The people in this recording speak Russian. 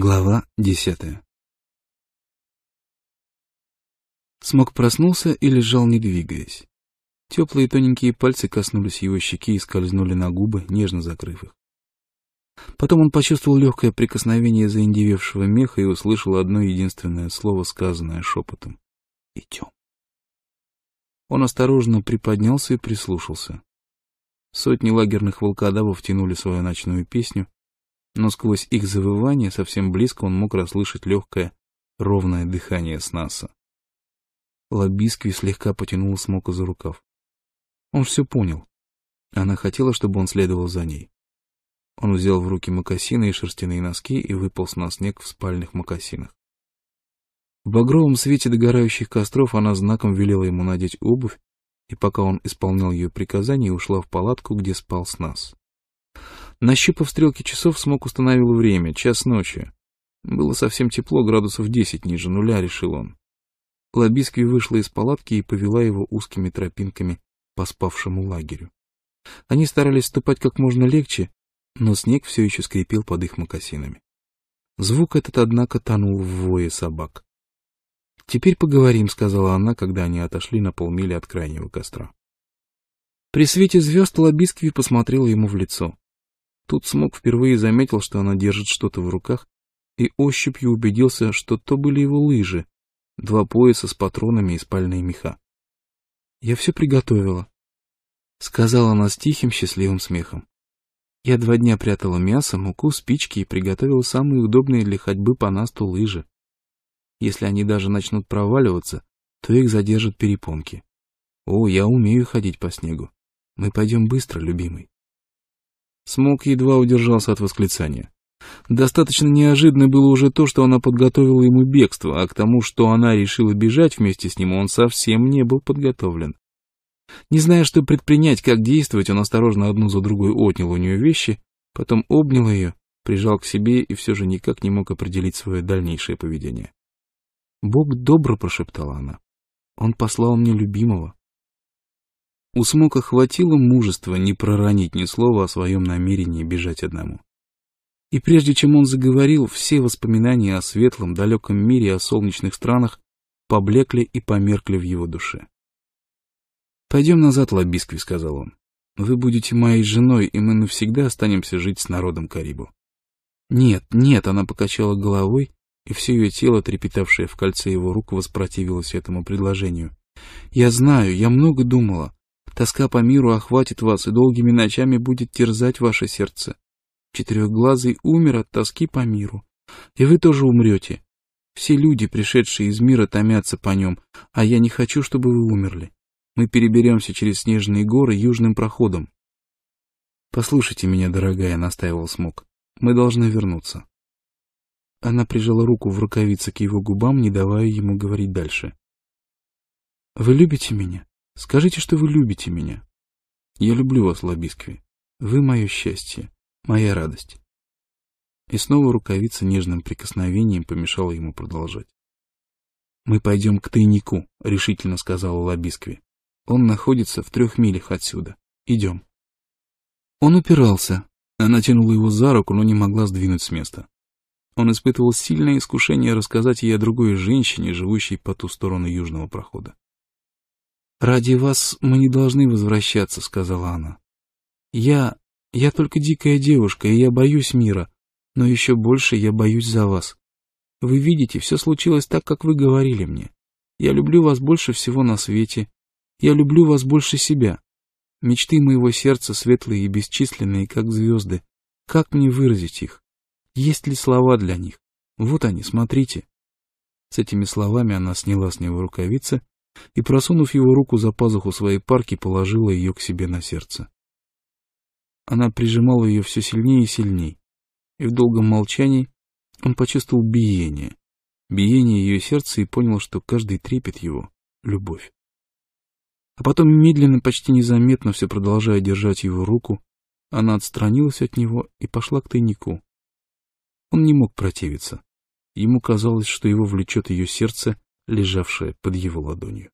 Глава десятая Смог проснулся и лежал, не двигаясь. Теплые тоненькие пальцы коснулись его щеки и скользнули на губы, нежно закрыв их. Потом он почувствовал легкое прикосновение заиндевевшего меха и услышал одно единственное слово, сказанное шепотом. «Идем». Он осторожно приподнялся и прислушался. Сотни лагерных волкодавов тянули свою ночную песню, но сквозь их завывание совсем близко он мог расслышать легкое, ровное дыхание Снаса. Лобиский слегка потянул Смока за рукав. Он все понял. Она хотела, чтобы он следовал за ней. Он взял в руки мокасины и шерстяные носки и выполз на снег в спальных мокасинах. В багровом свете догорающих костров она знаком велела ему надеть обувь, и пока он исполнял ее приказание, ушла в палатку, где спал с нас. Нащупав стрелки часов, смог установил время, час ночи. Было совсем тепло, градусов десять ниже нуля, решил он. Лобиски вышла из палатки и повела его узкими тропинками по спавшему лагерю. Они старались ступать как можно легче, но снег все еще скрипел под их мокасинами. Звук этот, однако, тонул в вое собак. «Теперь поговорим», — сказала она, когда они отошли на полмили от крайнего костра. При свете звезд Лобискви посмотрела ему в лицо. Тут Смок впервые заметил, что она держит что-то в руках, и ощупью убедился, что то были его лыжи, два пояса с патронами и спальные меха. «Я все приготовила», — сказала она с тихим счастливым смехом. Я два дня прятала мясо, муку, спички и приготовила самые удобные для ходьбы по насту лыжи. Если они даже начнут проваливаться, то их задержат перепонки. О, я умею ходить по снегу. Мы пойдем быстро, любимый. Смог едва удержался от восклицания. Достаточно неожиданно было уже то, что она подготовила ему бегство, а к тому, что она решила бежать вместе с ним, он совсем не был подготовлен. Не зная, что предпринять, как действовать, он осторожно одну за другой отнял у нее вещи, потом обнял ее, прижал к себе и все же никак не мог определить свое дальнейшее поведение. «Бог добро», — прошептала она. «Он послал мне любимого. У Смока хватило мужества не проронить ни слова о своем намерении бежать одному. И прежде чем он заговорил, все воспоминания о светлом, далеком мире и о солнечных странах поблекли и померкли в его душе. «Пойдем назад, Лобискви», — сказал он. «Вы будете моей женой, и мы навсегда останемся жить с народом Карибу». «Нет, нет», — она покачала головой, и все ее тело, трепетавшее в кольце его рук, воспротивилось этому предложению. «Я знаю, я много думала. Тоска по миру охватит вас и долгими ночами будет терзать ваше сердце. Четырехглазый умер от тоски по миру. И вы тоже умрете. Все люди, пришедшие из мира, томятся по нем, а я не хочу, чтобы вы умерли. Мы переберемся через снежные горы южным проходом. «Послушайте меня, дорогая», — настаивал Смок. «Мы должны вернуться». Она прижала руку в рукавице к его губам, не давая ему говорить дальше. «Вы любите меня?» Скажите, что вы любите меня. Я люблю вас, Лобискви. Вы мое счастье, моя радость. И снова рукавица нежным прикосновением помешала ему продолжать. «Мы пойдем к тайнику», — решительно сказала Лобискви. «Он находится в трех милях отсюда. Идем». Он упирался. Она тянула его за руку, но не могла сдвинуть с места. Он испытывал сильное искушение рассказать ей о другой женщине, живущей по ту сторону южного прохода. «Ради вас мы не должны возвращаться», — сказала она. «Я... я только дикая девушка, и я боюсь мира, но еще больше я боюсь за вас. Вы видите, все случилось так, как вы говорили мне. Я люблю вас больше всего на свете. Я люблю вас больше себя. Мечты моего сердца светлые и бесчисленные, как звезды. Как мне выразить их? Есть ли слова для них? Вот они, смотрите». С этими словами она сняла с него рукавицы, и, просунув его руку за пазуху своей парки, положила ее к себе на сердце. Она прижимала ее все сильнее и сильнее, и в долгом молчании он почувствовал биение, биение ее сердца и понял, что каждый трепет его — любовь. А потом медленно, почти незаметно, все продолжая держать его руку, она отстранилась от него и пошла к тайнику. Он не мог противиться. Ему казалось, что его влечет ее сердце, лежавшее под его ладонью.